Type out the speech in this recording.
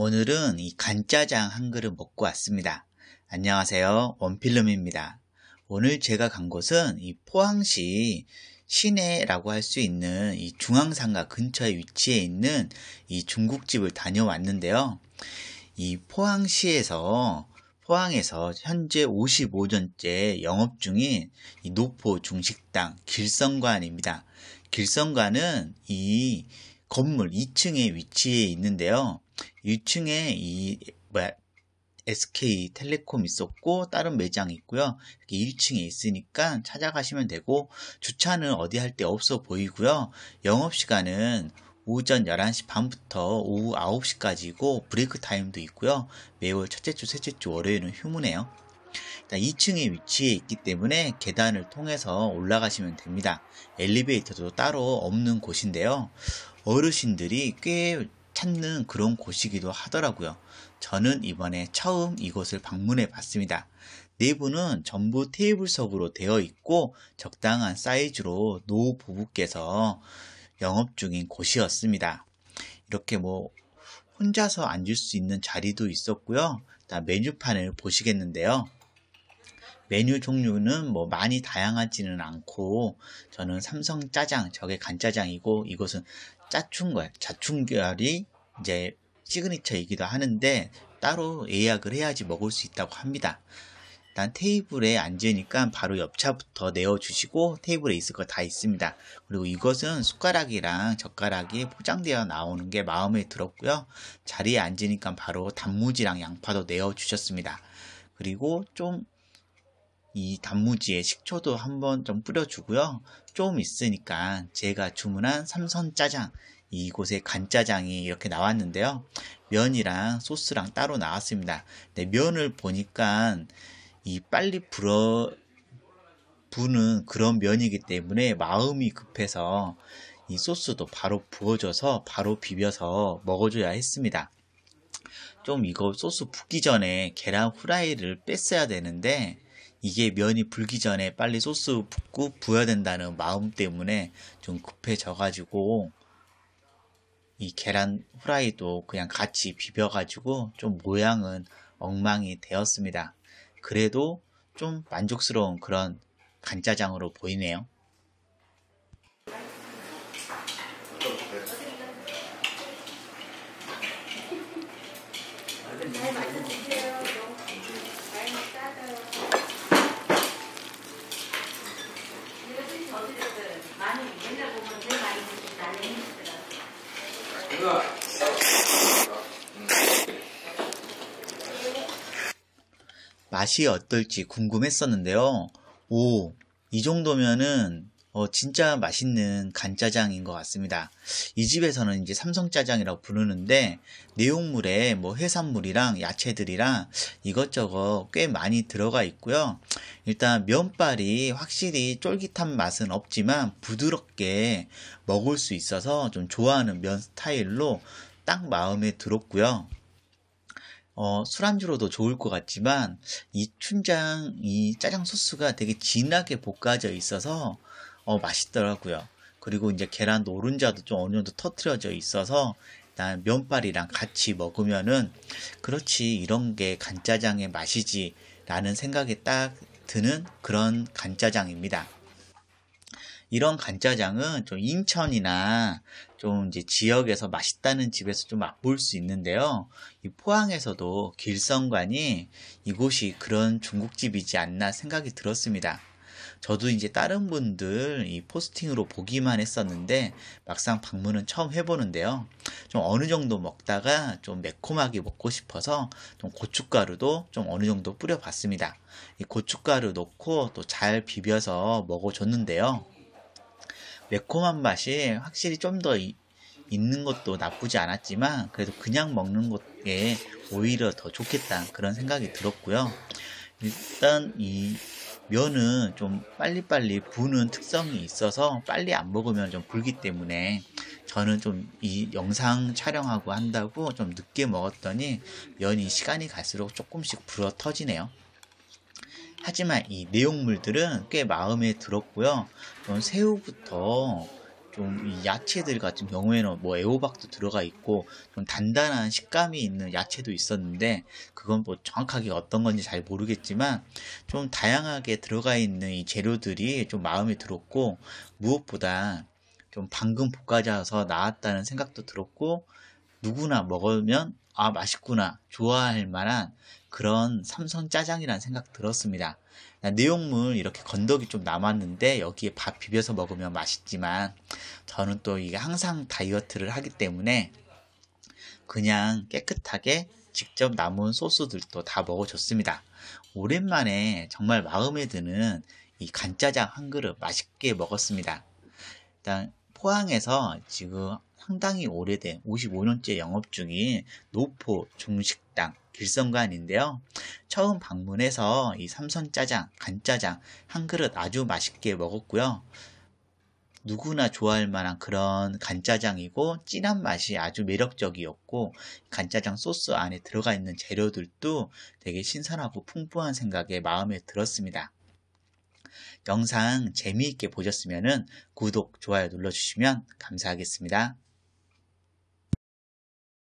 오늘은 이 간짜장 한 그릇 먹고 왔습니다. 안녕하세요. 원필름입니다. 오늘 제가 간 곳은 이 포항시 시내라고 할 수 있는 이 중앙상가 근처에 위치해 있는 이 중국집을 다녀왔는데요. 이 포항시에서 포항에서 현재 55년째 영업 중인 이 노포 중식당 길성관입니다. 길성관은 이 건물 2층에 위치해 있는데요. 2층에 이 뭐야 SK 텔레콤 있었고 다른 매장 있고요. 1층에 있으니까 찾아가시면 되고 주차는 어디 할데 없어 보이고요. 영업 시간은 오전 11시 반부터 오후 9시까지고 브레이크 타임도 있고요. 매월 첫째 주, 셋째 주 월요일은 휴무네요. 2층에 위치해 있기 때문에 계단을 통해서 올라가시면 됩니다. 엘리베이터도 따로 없는 곳인데요. 어르신들이 꽤 찾는 그런 곳이기도 하더라고요. 저는 이번에 처음 이곳을 방문해 봤습니다. 내부는 네 전부 테이블석으로 되어 있고 적당한 사이즈로 노 부부께서 영업 중인 곳이었습니다. 이렇게 뭐 혼자서 앉을 수 있는 자리도 있었고요. 메뉴판을 보시겠는데요. 메뉴 종류는 뭐 많이 다양하지는 않고 저는 삼성 짜장 저게 간짜장이고 이것은 짜충걸 자충결이 이제 시그니처이기도 하는데 따로 예약을 해야지 먹을 수 있다고 합니다. 일단 테이블에 앉으니까 바로 옆차부터 내어주시고 테이블에 있을 거 다 있습니다. 그리고 이것은 숟가락이랑 젓가락이 포장되어 나오는 게 마음에 들었고요. 자리에 앉으니까 바로 단무지랑 양파도 내어주셨습니다. 그리고 좀이 단무지에 식초도 한번 좀 뿌려주고요. 좀 있으니까 제가 주문한 삼선 짜장 이곳에 간짜장이 이렇게 나왔는데요. 면이랑 소스랑 따로 나왔습니다. 근 네, 면을 보니까 이 빨리 불어 부는 그런 면이기 때문에 마음이 급해서 이 소스도 바로 부어줘서 바로 비벼서 먹어줘야 했습니다. 좀 이거 소스 붓기 전에 계란 후라이를 뺐어야 되는데 이게 면이 불기 전에 빨리 소스 붓고 부어야 된다는 마음 때문에 좀 급해져가지고 이 계란 후라이도 그냥 같이 비벼가지고 좀 모양은 엉망이 되었습니다. 그래도 좀 만족스러운 그런 간짜장으로 보이네요. 맛이 어떨지 궁금했었는데요. 오, 이 정도면은 어, 진짜 맛있는 간짜장인 것 같습니다. 이 집에서는 이제 삼성짜장이라고 부르는데 내용물에 뭐 해산물이랑 야채들이랑 이것저것 꽤 많이 들어가 있고요. 일단 면발이 확실히 쫄깃한 맛은 없지만 부드럽게 먹을 수 있어서 좀 좋아하는 면 스타일로 딱 마음에 들었고요. 어, 술안주로도 좋을 것 같지만 이 춘장 이 짜장 소스가 되게 진하게 볶아져 있어서 어, 맛있더라고요. 그리고 이제 계란 노른자도 좀 어느 정도 터트려져 있어서 일단 면발이랑 같이 먹으면은 그렇지 이런 게 간짜장의 맛이지라는 생각이 딱 드는 그런 간짜장입니다. 이런 간짜장은 좀 인천이나 좀 이제 지역에서 맛있다는 집에서 좀 맛볼 수 있는데요. 이 포항에서도 길성관이 이곳이 그런 중국집이지 않나 생각이 들었습니다. 저도 이제 다른 분들 이 포스팅으로 보기만 했었는데 막상 방문은 처음 해보는데요. 좀 어느 정도 먹다가 좀 매콤하게 먹고 싶어서 좀 고춧가루도 좀 어느 정도 뿌려봤습니다. 이 고춧가루 넣고 또 잘 비벼서 먹어줬는데요. 매콤한 맛이 확실히 좀 더 있는 것도 나쁘지 않았지만 그래도 그냥 먹는 것에 오히려 더 좋겠다 그런 생각이 들었고요. 일단 이 면은 좀 빨리빨리 부는 특성이 있어서 빨리 안 먹으면 좀 불기 때문에 저는 좀 이 영상 촬영하고 한다고 좀 늦게 먹었더니 면이 시간이 갈수록 조금씩 불어 터지네요. 하지만 이 내용물들은 꽤 마음에 들었고요. 새우부터 좀 야채들 같은 경우에는 뭐 애호박도 들어가 있고 좀 단단한 식감이 있는 야채도 있었는데 그건 뭐 정확하게 어떤 건지 잘 모르겠지만 좀 다양하게 들어가 있는 이 재료들이 좀 마음에 들었고 무엇보다 좀 방금 볶아져서 나왔다는 생각도 들었고 누구나 먹으면 아 맛있구나 좋아할 만한 그런 삼선 짜장이라는 생각 들었습니다. 내용물 이렇게 건더기 좀 남았는데 여기에 밥 비벼서 먹으면 맛있지만 저는 또 이게 항상 다이어트를 하기 때문에 그냥 깨끗하게 직접 남은 소스들도 다 먹어줬습니다. 오랜만에 정말 마음에 드는 이 간짜장 한 그릇 맛있게 먹었습니다. 일단 포항에서 지금 상당히 오래된 55년째 영업 중인 노포 중식당 길성관인데요. 처음 방문해서 이 삼선짜장, 간짜장 한 그릇 아주 맛있게 먹었고요. 누구나 좋아할 만한 그런 간짜장이고 진한 맛이 아주 매력적이었고 간짜장 소스 안에 들어가 있는 재료들도 되게 신선하고 풍부한 생각에 마음에 들었습니다. 영상 재미있게 보셨으면 구독, 좋아요 눌러주시면 감사하겠습니다.